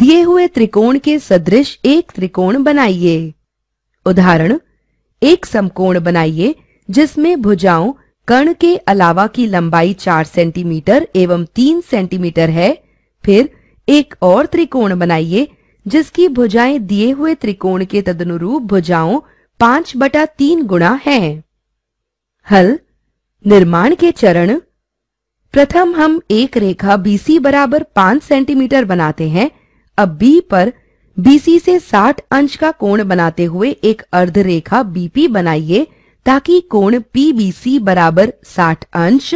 दिए हुए त्रिकोण के सदृश एक त्रिकोण बनाइए उदाहरण एक समकोण बनाइए जिसमें भुजाओं कर्ण के अलावा की लंबाई चार सेंटीमीटर एवं तीन सेंटीमीटर है फिर एक और त्रिकोण बनाइए जिसकी भुजाएं दिए हुए त्रिकोण के तदनुरूप भुजाओं पांच बटा तीन गुणा है हल निर्माण के चरण प्रथम हम एक रेखा बीसी बराबर पांच सेंटीमीटर बनाते हैं अब बी पर बीसी से 60 अंश का कोण बनाते हुए एक अर्ध रेखा बीपी बनाइए ताकि कोण पीबीसी बराबर 60 अंश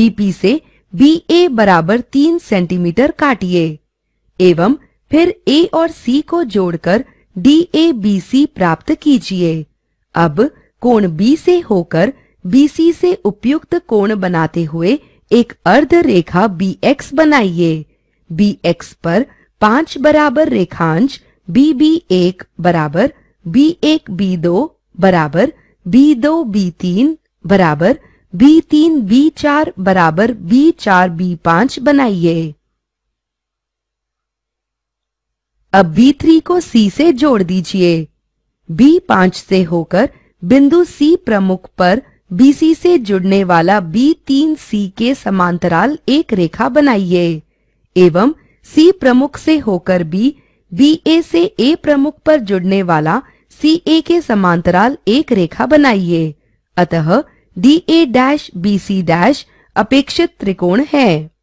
बीपी से बीए बराबर 3 सेंटीमीटर काटिए एवं फिर ए और सी को जोड़कर डी ए बी सी प्राप्त कीजिए अब कोण बी से होकर बीसी से उपयुक्त कोण बनाते हुए एक अर्ध रेखा बी एक्स बनाइए बी एक्स पर पांच बराबर रेखांश बी बी एक बराबर बी एक बी दो बराबर बी दो बी तीन बराबर बी तीन बी चार बराबर बी चार बी पांच बनाइए अब बी थ्री को सी से जोड़ दीजिए बी पांच से होकर बिंदु सी प्रमुख पर बीसी से जुड़ने वाला बी तीन सी के समांतराल एक रेखा बनाइए एवं सी प्रमुख से होकर बी बी ए से ए प्रमुख पर जुड़ने वाला सी ए के समांतराल एक रेखा बनाइए अतः D A dash B C dash अपेक्षित त्रिकोण है